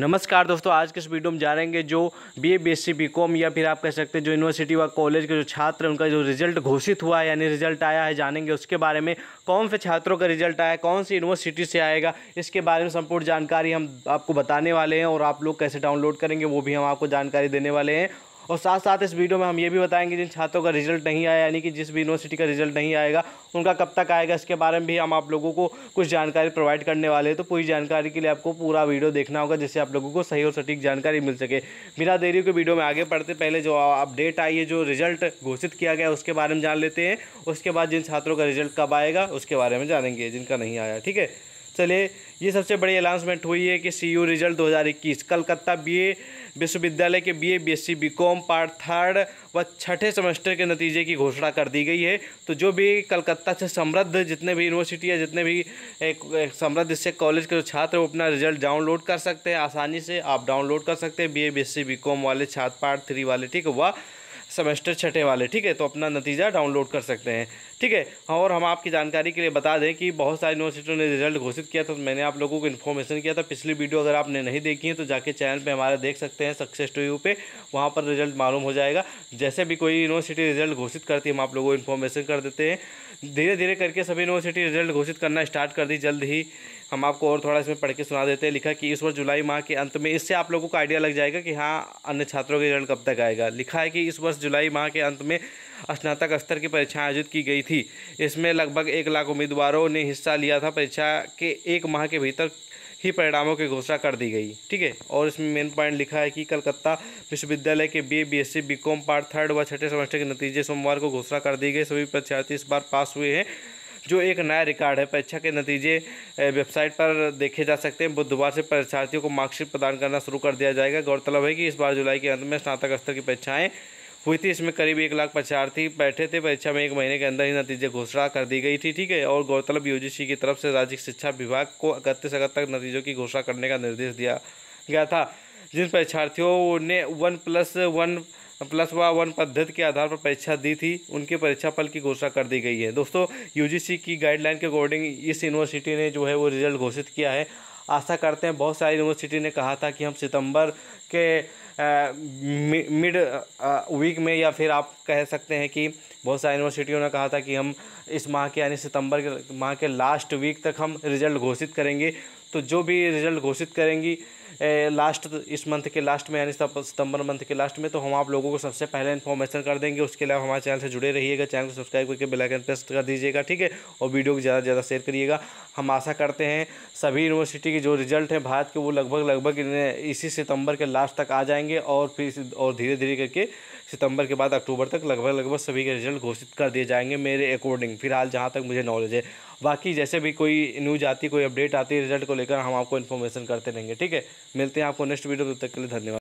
नमस्कार दोस्तों आज के इस वीडियो में जानेंगे जो B A B S C B com या फिर आप कह सकते हैं जो यूनिवर्सिटी व कॉलेज के जो छात्र हैं उनका जो रिजल्ट घोषित हुआ है यानी रिजल्ट आया है जानेंगे उसके बारे में कौन से छात्रों का रिजल्ट आया कौन सी यूनिवर्सिटी से आएगा इसके बारे में संपूर्ण जानकारी हम आपको बताने वाले हैं और आप लोग कैसे डाउनलोड करेंगे वो भी हम आपको जानकारी देने वाले हैं और साथ साथ इस वीडियो में हम ये भी बताएंगे जिन छात्रों का रिजल्ट नहीं आया यानी कि जिस भी यूनिवर्सिटी का रिजल्ट नहीं आएगा उनका कब तक आएगा इसके बारे में भी हम आप लोगों को कुछ जानकारी प्रोवाइड करने वाले हैं तो पूरी जानकारी के लिए आपको पूरा वीडियो देखना होगा जिससे आप लोगों को सही और सटीक जानकारी मिल सके बिना देरी के वीडियो में आगे पढ़ते पहले जो अपडेट आई है जो रिजल्ट घोषित किया गया उसके बारे में जान लेते हैं उसके बाद जिन छात्रों का रिजल्ट कब आएगा उसके बारे में जानेंगे जिनका नहीं आया ठीक है चलिए ये सबसे बड़ी अनाउंसमेंट हुई है कि सीयू रिजल्ट 2021 कलकत्ता बीए विश्वविद्यालय के BA BSc BCom part third व छठे सेमेस्टर के नतीजे की घोषणा कर दी गई है तो जो भी कलकत्ता से समृद्ध जितने भी यूनिवर्सिटी या जितने भी समृद्ध इससे कॉलेज के जो छात्र वो अपना रिजल्ट डाउनलोड कर सकते हैं आसानी से आप डाउनलोड कर सकते हैं बी ए बी वाले छात्र पार्ट थ्री वाले ठीक हुआ सेमेस्टर छठे वाले ठीक है तो अपना नतीजा डाउनलोड कर सकते हैं ठीक है और हम आपकी जानकारी के लिए बता दें कि बहुत सारी यूनिवर्सिटियों ने रिजल्ट घोषित किया था तो मैंने आप लोगों को इन्फॉर्मेशन किया था पिछली वीडियो अगर आपने नहीं देखी है तो जाके चैनल पर हमारा देख सकते हैं सक्सेस टू यू पे वहाँ पर रिजल्ट मालूम हो जाएगा जैसे भी कोई यूनिवर्सिटी रिजल्ट घोषित करती है हम आप लोगों को इन्फॉर्मेशन कर देते हैं धीरे धीरे करके सभी यूनिवर्सिटी रिजल्ट घोषित करना स्टार्ट कर दी जल्द ही हम आपको और थोड़ा इसमें पढ़ के सुना देते हैं लिखा कि इस वर्ष जुलाई माह के अंत में इससे आप लोगों को आइडिया लग जाएगा कि हाँ अन्य छात्रों के रिजल्ट कब तक आएगा लिखा है कि इस वर्ष वर्ष जुलाई माह के अंत में स्नातक स्तर की परीक्षा आयोजित की गई थी इसमें लगभग एक लाख उम्मीदवारों ने हिस्सा लिया था परीक्षा के एक माह के भीतर ही परिणामों की घोषणा कर दी गई ठीक है और इसमें मेन पॉइंट लिखा है कि कलकत्ता विश्वविद्यालय के B B S C B com part third व छठे सेमेस्टर के नतीजे सोमवार को घोषणा कर दी गई सभी परीक्षार्थी इस बार पास हुए हैं जो एक नया रिकॉर्ड है परीक्षा के नतीजे वेबसाइट पर देखे जा सकते हैं बुधवार से परीक्षार्थियों को मार्कशीट प्रदान करना शुरू कर दिया जाएगा गौरतलब है कि इस बार जुलाई के अंत में स्नातक स्तर की परीक्षाएँ हुई थी इसमें करीब एक लाख परीक्षार्थी बैठे थे परीक्षा में एक महीने के अंदर ही नतीजे घोषणा कर दी गई थी ठीक है और गौरतलब यूजीसी की तरफ से राज्य शिक्षा विभाग को इकतीस अगस्त तक नतीजों की घोषणा करने का निर्देश दिया गया था जिन परीक्षार्थियों ने वन प्लस वन प्लस व वन पद्धति के आधार पर परीक्षा दी थी उनके परीक्षा फल की घोषणा कर दी गई है दोस्तों यूजीसी की गाइडलाइन के अकॉर्डिंग इस यूनिवर्सिटी ने जो है वो रिजल्ट घोषित किया है आशा करते हैं बहुत सारी यूनिवर्सिटी ने कहा था कि हम सितंबर के मिड वीक में या फिर आप कह सकते हैं कि बहुत सारी यूनिवर्सिटियों ने कहा था कि हम इस माह के यानी सितंबर के माह के लास्ट वीक तक हम रिज़ल्ट घोषित करेंगे तो जो भी रिज़ल्ट घोषित करेंगी लास्ट तो इस मंथ के लास्ट में यानी सितंबर मंथ के लास्ट में तो हम आप लोगों को सबसे पहले इन्फॉर्मेशन कर देंगे उसके अलावा हमारे चैनल से जुड़े रहिएगा चैनल को सब्सक्राइब करके बेलाइकन प्रेस कर दीजिएगा ठीक है और वीडियो को ज़्यादा से ज़्यादा शेयर करिएगा हम आशा करते हैं सभी यूनिवर्सिटी के जो रिजल्ट हैं भारत के वो लगभग लगभग इसी सितंबर के लास्ट तक आ जाएंगे और फिर और धीरे धीरे करके सितंबर के बाद अक्टूबर तक लगभग लगभग सभी के रिजल्ट घोषित कर दिए जाएंगे मेरे अकॉर्डिंग फिलहाल जहाँ तक मुझे नॉलेज है बाकी जैसे भी कोई न्यूज आती कोई अपडेट आती है रिजल्ट को लेकर हम आपको इन्फॉर्मेशन करते रहेंगे ठीक है मिलते हैं आपको नेक्स्ट वीडियो तब तक के लिए धन्यवाद